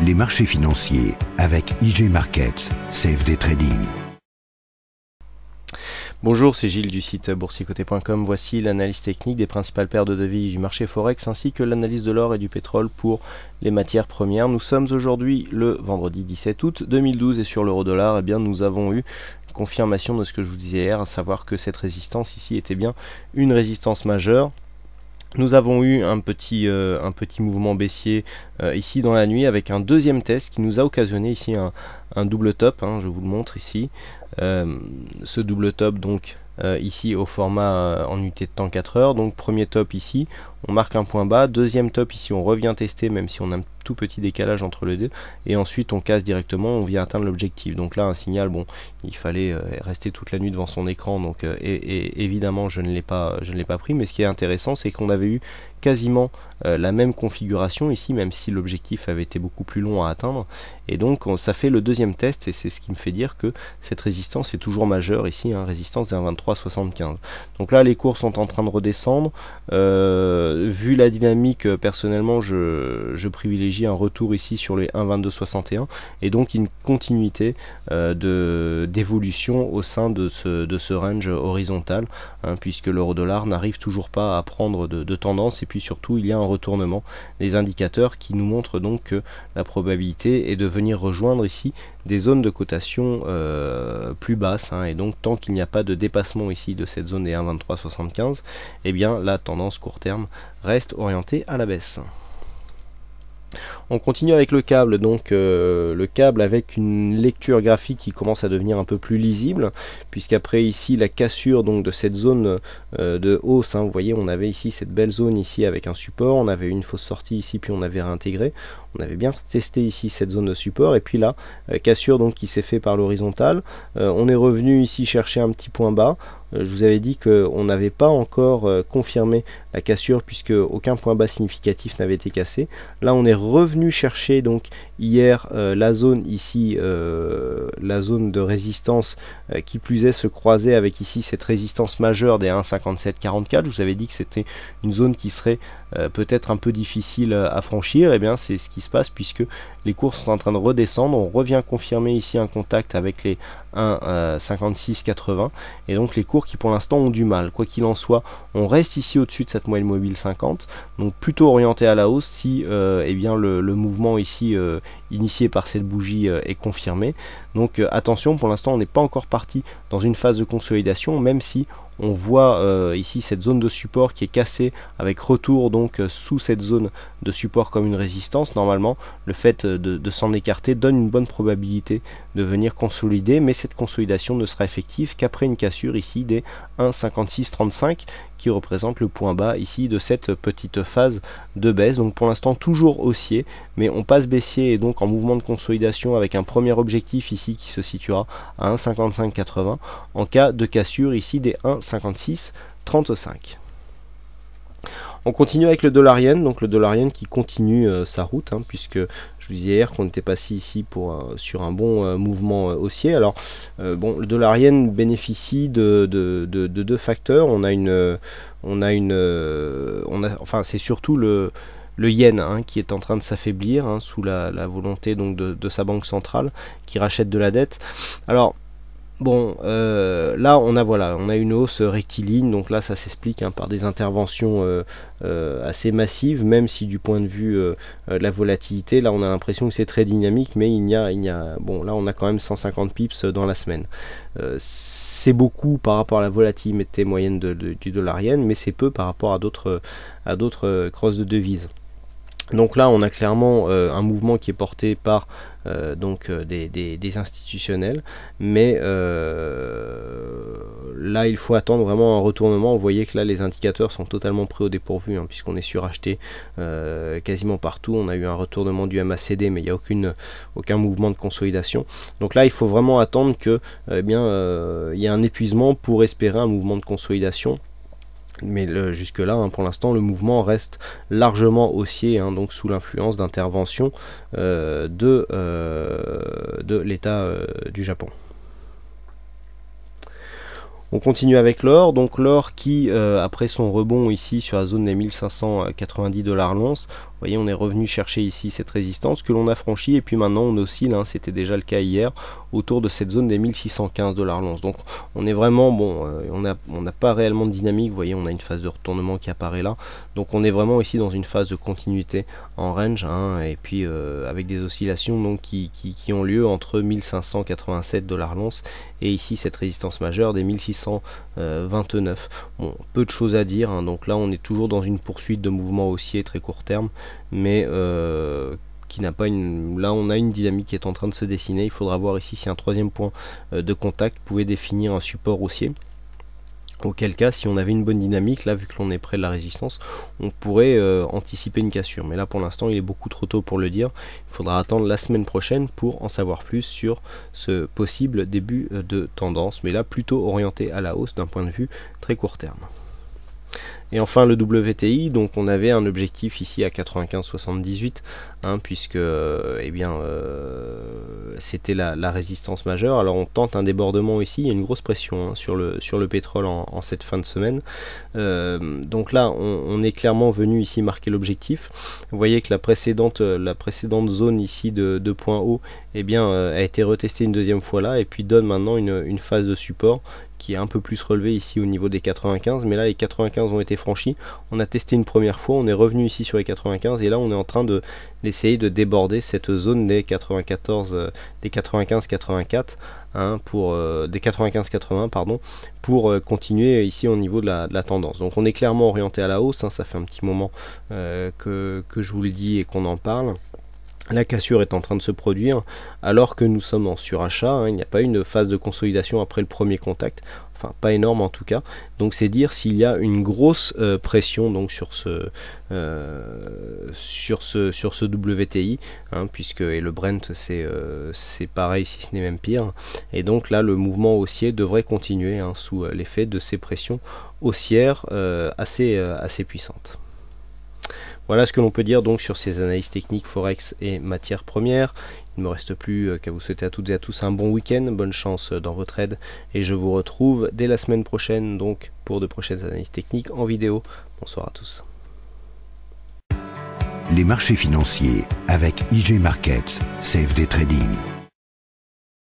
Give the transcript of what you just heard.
les marchés financiers avec IG Markets, CFD Trading. Bonjour, c'est Gilles du site boursicoté.com. Voici l'analyse technique des principales paires de devises du marché Forex ainsi que l'analyse de l'or et du pétrole pour les matières premières. Nous sommes aujourd'hui le vendredi 17 août 2012 et sur l'euro dollar, eh bien, nous avons eu confirmation de ce que je vous disais hier, à savoir que cette résistance ici était bien une résistance majeure. Nous avons eu un petit, euh, un petit mouvement baissier euh, ici dans la nuit avec un deuxième test qui nous a occasionné ici un, un double top, hein, je vous le montre ici. Euh, ce double top donc euh, ici au format euh, en unité de temps 4 heures. Donc premier top ici, on marque un point bas. Deuxième top ici, on revient tester même si on a un tout petit décalage entre les deux. Et ensuite on casse directement, on vient atteindre l'objectif. Donc là un signal, bon, il fallait rester toute la nuit devant son écran. Donc et évidemment je ne l'ai pas, je ne l'ai pas pris. Mais ce qui est intéressant, c'est qu'on avait eu quasiment euh, la même configuration ici, même si l'objectif avait été beaucoup plus long à atteindre. Et donc ça fait le deuxième test, et c'est ce qui me fait dire que cette résistance est toujours majeure ici, hein, résistance d'un 1.2375 Donc là les cours sont en train de redescendre. Euh, vu la dynamique, euh, personnellement je, privilégie un retour ici sur les 1,22,61, et donc une continuité d'évolution au sein de ce, de ce range horizontal, hein, puisque l'euro dollar n'arrive toujours pas à prendre de, de tendance. Et et puis surtout il y a un retournement des indicateurs qui nous montrent donc que la probabilité est de venir rejoindre ici des zones de cotation euh, plus basses hein. et donc tant qu'il n'y a pas de dépassement ici de cette zone des 1,2375 eh bien la tendance court terme reste orientée à la baisse. On continue avec le câble, donc euh, le câble avec une lecture graphique qui commence à devenir un peu plus lisible, puisqu'après ici la cassure donc de cette zone euh, de hausse, hein, vous voyez on avait ici cette belle zone ici avec un support, on avait une fausse sortie ici puis on avait réintégré, on avait bien testé ici cette zone de support et puis là, euh, cassure donc qui s'est fait par l'horizontale. Euh, on est revenu ici chercher un petit point bas euh, je vous avais dit qu'on n'avait pas encore confirmé la cassure puisque aucun point bas significatif n'avait été cassé. Là, on est revenu chercher donc hier la zone ici, la zone de résistance qui plus est se croisait avec ici cette résistance majeure des 1,5744. Je vous avais dit que c'était une zone qui serait peut-être un peu difficile à franchir. Et eh bien, c'est ce qui se passe puisque les cours sont en train de redescendre. On revient confirmer ici un contact avec les 56 80 euh, et donc les cours qui pour l'instant ont du mal. Quoi qu'il en soit, on reste ici au-dessus de cette moyenne mobile 50, donc plutôt orienté à la hausse si et euh, eh bien le, mouvement ici euh, initié par cette bougie est confirmé. Donc attention, pour l'instant on n'est pas encore parti dans une phase de consolidation, même si on voit euh, ici cette zone de support qui est cassée avec retour donc euh, sous cette zone de support comme une résistance. Normalement, le fait euh, de, de s'en écarter donne une bonne probabilité de venir consolider, mais cette consolidation ne sera effective qu'après une cassure ici des 1,5635 qui représente le point bas ici de cette petite phase de baisse. Donc pour l'instant toujours haussier, mais on passe baissier et donc en mouvement de consolidation avec un premier objectif ici qui se situera à 1,5580 en cas de cassure ici des 1,5635. On continue avec le dollar yen, donc le dollar yen qui continue euh, sa route, hein, puisque je vous disais hier qu'on était passé ici pour, euh, sur un bon euh, mouvement haussier. Alors, bon, le dollar yen bénéficie de, deux facteurs. On a une. On a une on enfin, c'est surtout le yen hein, qui est en train de s'affaiblir hein, sous la, volonté donc de, de, sa banque centrale qui rachète de la dette. Alors Bon, euh, là on a voilà, on a une hausse rectiligne, donc là ça s'explique hein, par des interventions euh, euh, assez massives, même si du point de vue de la volatilité, là on a l'impression que c'est très dynamique, mais il y a, bon là on a quand même 150 pips dans la semaine. c'est beaucoup par rapport à la volatilité moyenne du dollar mais c'est peu par rapport à d'autres à d'autres crosses de devises. Donc là, on a clairement euh, un mouvement qui est porté par euh, donc euh, des, institutionnels, mais là, il faut attendre vraiment un retournement. Vous voyez que là, les indicateurs sont totalement pris au dépourvu, hein, puisqu'on est suracheté quasiment partout. On a eu un retournement du MACD, mais il n'y a aucun mouvement de consolidation. Donc là, il faut vraiment attendre que, eh il y ait un épuisement pour espérer un mouvement de consolidation. Mais jusque-là, hein, pour l'instant, le mouvement reste largement haussier, hein, donc sous l'influence d'interventions euh, euh, de, l'État euh, du Japon. On continue avec l'or, donc l'or qui, euh, après son rebond ici sur la zone des 1590 dollars l'once, vous voyez on est revenu chercher ici cette résistance que l'on a franchie et puis maintenant on oscille, hein. c'était déjà le cas hier, autour de cette zone des 1615 dollars l'once. Donc on est vraiment, bon, euh, on n'a pas réellement de dynamique, vous voyez on a une phase de retournement qui apparaît là, donc on est vraiment ici dans une phase de continuité en range hein. et puis euh, avec des oscillations donc, qui, ont lieu entre 1587 dollars l'once et ici cette résistance majeure des 1615 629. Bon, peu de choses à dire, hein. donc là on est toujours dans une poursuite de mouvements haussiers très court terme, mais euh, qui n'a pas une. Là, on a une dynamique qui est en train de se dessiner. Il faudra voir ici si un troisième point euh, de contact pouvait définir un support haussier. Auquel cas, si on avait une bonne dynamique, là, vu que l'on est près de la résistance, on pourrait euh, anticiper une cassure. Mais là, pour l'instant, il est beaucoup trop tôt pour le dire. Il faudra attendre la semaine prochaine pour en savoir plus sur ce possible début euh, de tendance. Mais là, plutôt orienté à la hausse d'un point de vue très court terme. Et enfin le WTI, donc on avait un objectif ici à 95,78, hein, puisque euh, eh bien euh, c'était la, résistance majeure. Alors on tente un débordement ici, il y a une grosse pression hein, sur, le, sur le pétrole en, cette fin de semaine. Euh, donc là on, est clairement venu ici marquer l'objectif. Vous voyez que la précédente, la précédente zone ici de, de points haut, eh bien, a été retestée une deuxième fois là et puis donne maintenant une, une phase de support qui est un peu plus relevé ici au niveau des 95, mais là les 95 ont été franchis, on a testé une première fois, on est revenu ici sur les 95, et là on est en train d'essayer de, déborder cette zone des 94, euh, des 95-84, hein, pour euh, des 95-80 pardon, pour euh, continuer ici au niveau de la, tendance. Donc on est clairement orienté à la hausse, hein, ça fait un petit moment que je vous le dis et qu'on en parle la cassure est en train de se produire alors que nous sommes en surachat. Hein. il n'y a pas une phase de consolidation après le premier contact. Enfin, pas énorme en tout cas. Donc c'est dire s'il y a une grosse euh, pression donc sur ce, euh, sur ce, sur ce WTI, hein, puisque et le Brent euh, c'est pareil si ce n'est même pire. Et donc là le mouvement haussier devrait continuer hein, sous l'effet de ces pressions haussières assez, assez puissantes. Voilà ce que l'on peut dire donc sur ces analyses techniques Forex et matières premières. Il ne me reste plus euh, qu'à vous souhaiter à toutes et à tous un bon week-end, bonne chance euh, dans votre aide et je vous retrouve dès la semaine prochaine donc pour de prochaines analyses techniques en vidéo. Bonsoir à tous. Les marchés financiers avec IG Markets, CFD Trading.